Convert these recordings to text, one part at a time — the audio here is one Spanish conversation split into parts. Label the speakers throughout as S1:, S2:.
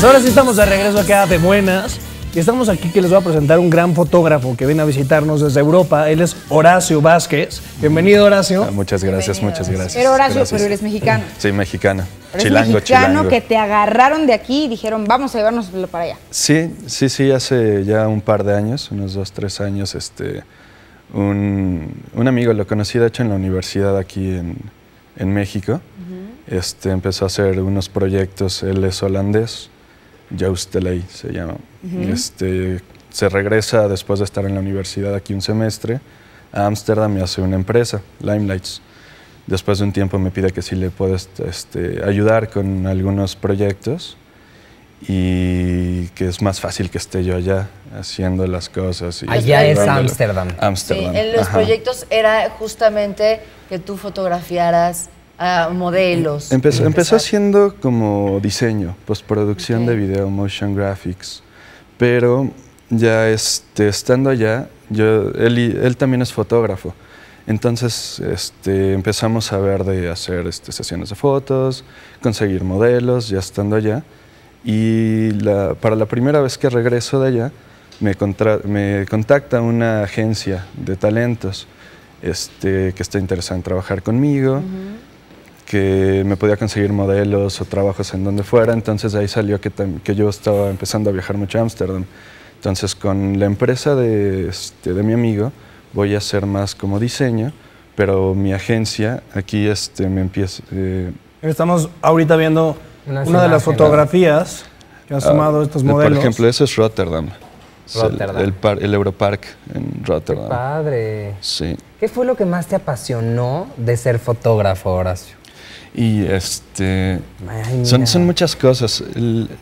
S1: Pues ahora sí estamos de regreso acá de Buenas. Y estamos aquí que les voy a presentar un gran fotógrafo que viene a visitarnos desde Europa. Él es Horacio Vázquez. Bienvenido, Horacio. Ah,
S2: muchas gracias, muchas gracias. Pero Horacio, pero eres mexicano. Sí, mexicano. Chilango, chilango, que
S3: te agarraron de aquí y dijeron, vamos a llevarnos para allá.
S2: Sí, sí, sí, hace ya un par de años, unos dos, tres años, este, un, amigo, lo conocí de hecho en la universidad aquí en, México. este, empezó a hacer unos proyectos, él es holandés Yaustelay se llama. este, se regresa después de estar en la universidad aquí un semestre a Ámsterdam y hace una empresa, Limelights. Después de un tiempo me pide que si le puedes este, ayudar con algunos proyectos y que es más fácil que esté yo allá haciendo las cosas. allá es Ámsterdam. en los proyectos
S3: era justamente que tú fotografiaras Ah, modelos. Em, empezó, empezó
S2: haciendo como diseño, postproducción producción de video, motion graphics, pero ya este, estando allá, yo, él, también es fotógrafo. Entonces este, empezamos a ver de hacer este, sesiones de fotos, conseguir modelos, ya estando allá. Y para la primera vez que regreso de allá, me, me contacta una agencia de talentos este, que está interesada en trabajar conmigo que me podía conseguir modelos o trabajos en donde fuera, entonces ahí salió que, que yo estaba empezando a viajar mucho a Ámsterdam. Entonces con la empresa de, este, de mi amigo voy a hacer más como diseño, pero mi agencia aquí este, me empieza... Eh,
S1: Estamos ahorita viendo una, de las fotografías que han sumado ah, estos modelos. Por ejemplo,
S2: ese es Rotterdam. Rotterdam. El, Europark en Rotterdam. Qué padre. Sí.
S3: ¿Qué fue lo que más te apasionó de ser
S2: fotógrafo, Horacio? Y este, son, muchas cosas.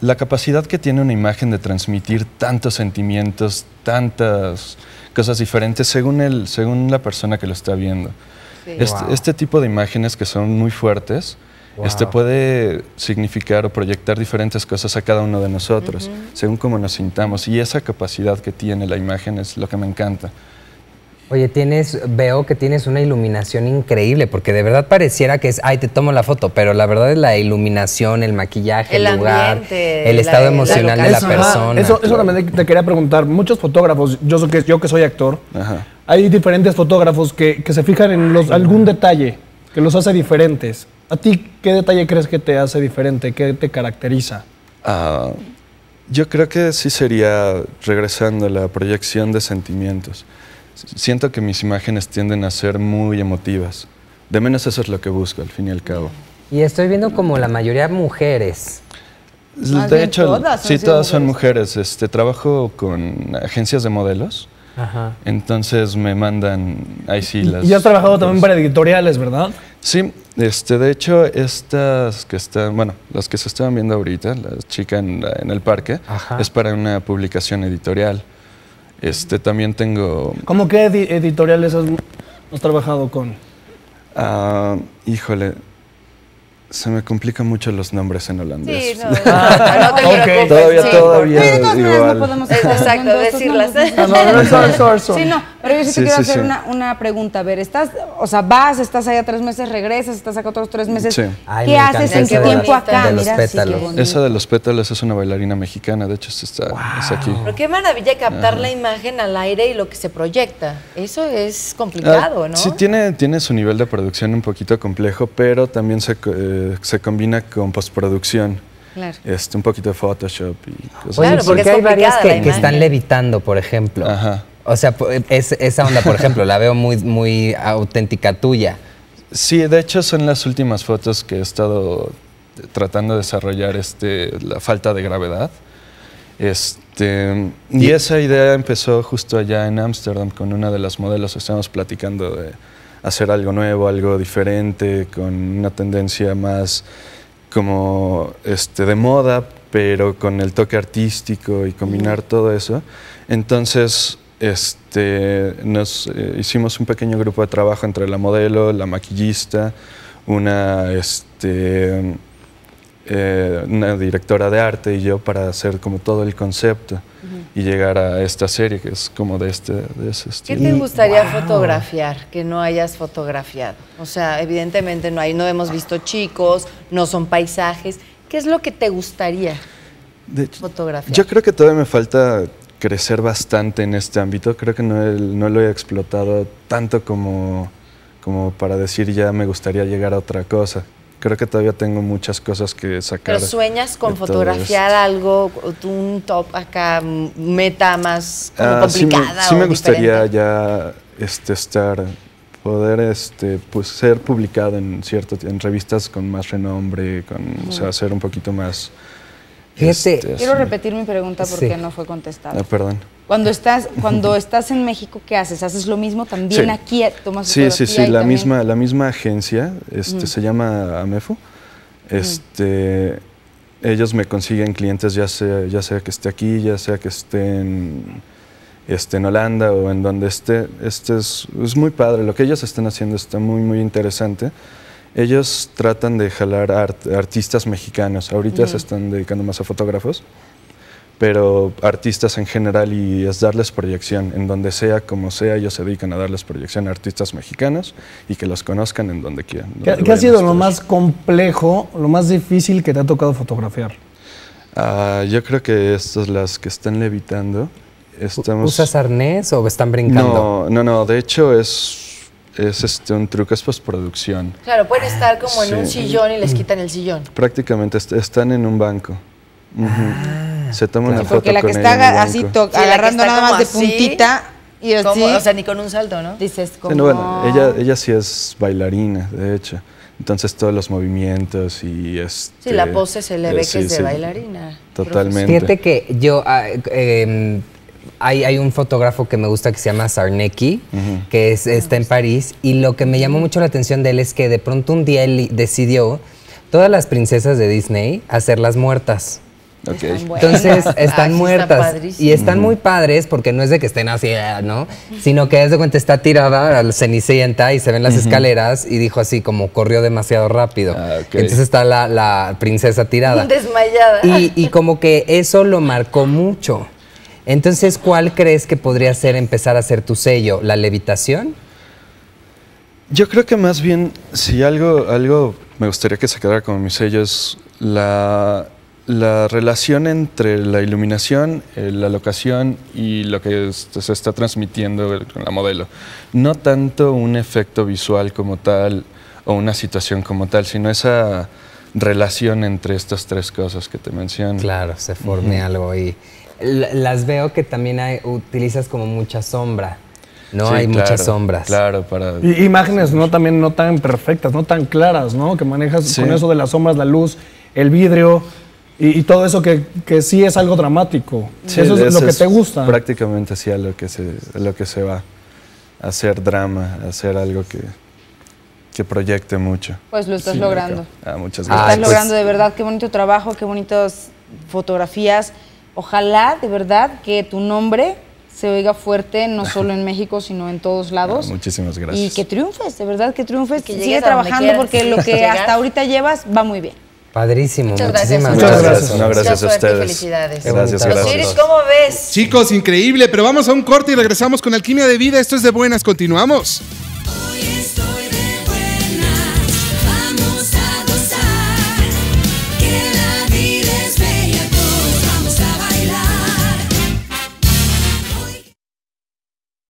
S2: La capacidad que tiene una imagen de transmitir tantos sentimientos, tantas cosas diferentes según, la persona que lo está viendo. Este, tipo de imágenes que son muy fuertes, este puede significar o proyectar diferentes cosas a cada uno de nosotros, según cómo nos sintamos. Y esa capacidad que tiene la imagen es lo que me encanta.
S3: Oye, tienes, veo que tienes una iluminación increíble, porque de verdad pareciera que es, ay, te tomo la foto, pero la verdad es la iluminación, el maquillaje, el, lugar,
S2: el estado emocional de la persona. Eso,
S1: eso, te quería preguntar. Muchos fotógrafos, yo, yo que soy actor, hay diferentes fotógrafos que, que se fijan en los, algún detalle que los hace diferentes. ¿A ti qué detalle crees que te hace diferente? ¿Qué te caracteriza?
S2: Ah, yo creo que sí sería regresando a la proyección de sentimientos siento que mis imágenes tienden a ser muy emotivas. De menos eso es lo que busco, al fin y al cabo.
S3: Y estoy viendo como la mayoría mujeres. de hecho,
S2: sí, todas son mujeres. Este, trabajo con agencias de modelos. Entonces me mandan ahí sí las. Y
S1: has trabajado también para editoriales, ¿verdad?
S2: Sí, este, de hecho, estas que están, bueno, las que se estaban viendo ahorita, la chica en, el parque, es para una publicación editorial. Este también tengo.
S1: ¿Cómo qué editoriales has, trabajado con?
S2: híjole. Se me complican mucho los nombres en holandés. Sí, Todavía, todavía. no Exacto, decirlas.
S3: no, no, no, pero yo sí, te quiero hacer una, una, pregunta. A ver, estás, o sea, vas, estás allá tres meses, regresas, estás acá otros tres meses. ¿Qué haces en qué tiempo acá? De los
S2: pétalos. Esa de los pétalos es una bailarina mexicana, de hecho, está, es aquí. Pero
S3: qué maravilla captar la imagen al aire y lo que se proyecta. Eso es ah, complicado, ¿no? Sí,
S2: tiene, tiene su nivel de producción un poquito complejo, pero también se, eh, se combina con postproducción. Claro. Este, un poquito de Photoshop y cosas Bueno, porque hay varias que, que, están
S3: levitando, por ejemplo. Ajá. O sea, esa onda, por ejemplo,
S2: la veo muy, muy auténtica tuya. Sí, de hecho son las últimas fotos que he estado tratando de desarrollar este, la falta de gravedad. Este, y, esa idea empezó justo allá en Ámsterdam con una de las modelos. estamos platicando de hacer algo nuevo, algo diferente, con una tendencia más como este, de moda, pero con el toque artístico y combinar mm. todo eso. Entonces, este, nos eh, hicimos un pequeño grupo de trabajo entre la modelo, la maquillista, una, este, eh, una directora de arte y yo para hacer como todo el concepto y llegar a esta serie que es como de este, de ese estilo. ¿Qué te gustaría
S3: fotografiar que no hayas fotografiado? O sea, evidentemente no hay, no hemos visto chicos, no son paisajes. ¿Qué es lo que te gustaría?
S2: De, yo creo que todavía me falta crecer bastante en este ámbito. Creo que no, no lo he explotado tanto como, como para decir ya me gustaría llegar a otra cosa creo que todavía tengo muchas cosas que sacar. ¿Pero sueñas con fotografiar
S3: algo, un top acá, meta más ah, complicada? Sí, me, gustaría
S2: ya este, estar, poder este, pues, ser publicado en, cierto, en revistas con más renombre, con, ser un poquito más este, Quiero
S3: repetir mi pregunta porque no fue contestada. Ah, perdón. Cuando estás, cuando estás en México, ¿qué haces? ¿Haces lo mismo también aquí? Eh, tomas sí, sí, sí, la, misma,
S2: la misma agencia, este, mm. se llama AMEFO. Mm. Este, Ellos me consiguen clientes ya sea, ya sea que esté aquí, ya sea que esté en, este, en Holanda o en donde esté. Este es, es muy padre, lo que ellos están haciendo está muy, muy interesante. Ellos tratan de jalar artistas mexicanos. Ahorita se están dedicando más a fotógrafos, pero artistas en general y es darles proyección. En donde sea, como sea, ellos se dedican a darles proyección a artistas mexicanos y que los conozcan en donde quieran. ¿Qué, ha sido
S1: lo más complejo, lo más difícil que te ha tocado fotografiar?
S2: Ah, yo creo que estas, las que están levitando, ¿Usas arnés o están brincando? No, no, no. De hecho, es es este, un truco, es postproducción.
S3: Claro, pueden estar como en un sillón y les quitan el sillón.
S2: Prácticamente están en un banco. Uh Se toman una foto Porque la que está así agarrando nada más de puntita...
S3: Y así, o sea, ni con un salto, ¿no? Dices, como... bueno, ella,
S2: ella sí es bailarina, de hecho. Entonces todos los movimientos y este, Sí, la pose se le ve eh, que es de bailarina. Totalmente. Siente
S3: que yo ah, em, hay, un fotógrafo que me gusta que se llama Sarnecki, que ah, está en París, y lo que me llamó mucho la atención de él es que de pronto un día él decidió todas las princesas de Disney hacerlas muertas.
S2: Entonces ah, están muertas y están muy
S3: padres porque no es de que estén así, ah, ¿no? Sino que de cuenta está tirada al cenicienta y se ven las escaleras y dijo así como corrió demasiado rápido. Entonces está la, princesa tirada.
S1: Desmayada. Y,
S3: y como que eso lo marcó mucho. Entonces, ¿cuál crees que podría ser empezar a ser tu sello? ¿La levitación?
S2: Yo creo que más bien, si algo, algo me gustaría que se quedara como mi sello, es la, relación entre la iluminación, eh, la locación y lo que se está transmitiendo con la modelo. No tanto un efecto visual como tal o una situación como tal, sino esa relación entre estas tres cosas que te menciono. Claro, se forme algo ahí
S3: las veo que también utilizas como mucha sombra.
S2: No hay muchas sombras. Claro, para. imágenes
S1: no también no tan perfectas, no tan claras, ¿no? Que manejas con eso de las sombras, la luz, el vidrio y, todo eso que, sí es algo dramático. eso es lo que te gusta.
S2: Prácticamente sí a lo que se, lo que se va. A hacer drama, a hacer algo que, que proyecte mucho. Pues lo estás logrando. Ah, muchas gracias. Lo estás logrando de verdad,
S3: qué bonito trabajo, qué bonitas fotografías. Ojalá de verdad que tu nombre se oiga fuerte, no solo en México, sino en todos lados. Ah, muchísimas gracias. Y que triunfes, de verdad que triunfes. Que Sigue trabajando porque lo que hasta ahorita llevas va muy bien. Padrísimo, muchísimas gracias. Muchas gracias, a ustedes. Felicidades. Gracias, gracias. ¿cómo ves? Chicos, increíble, pero vamos a un corte y regresamos con Alquimia de Vida. Esto es de buenas, continuamos.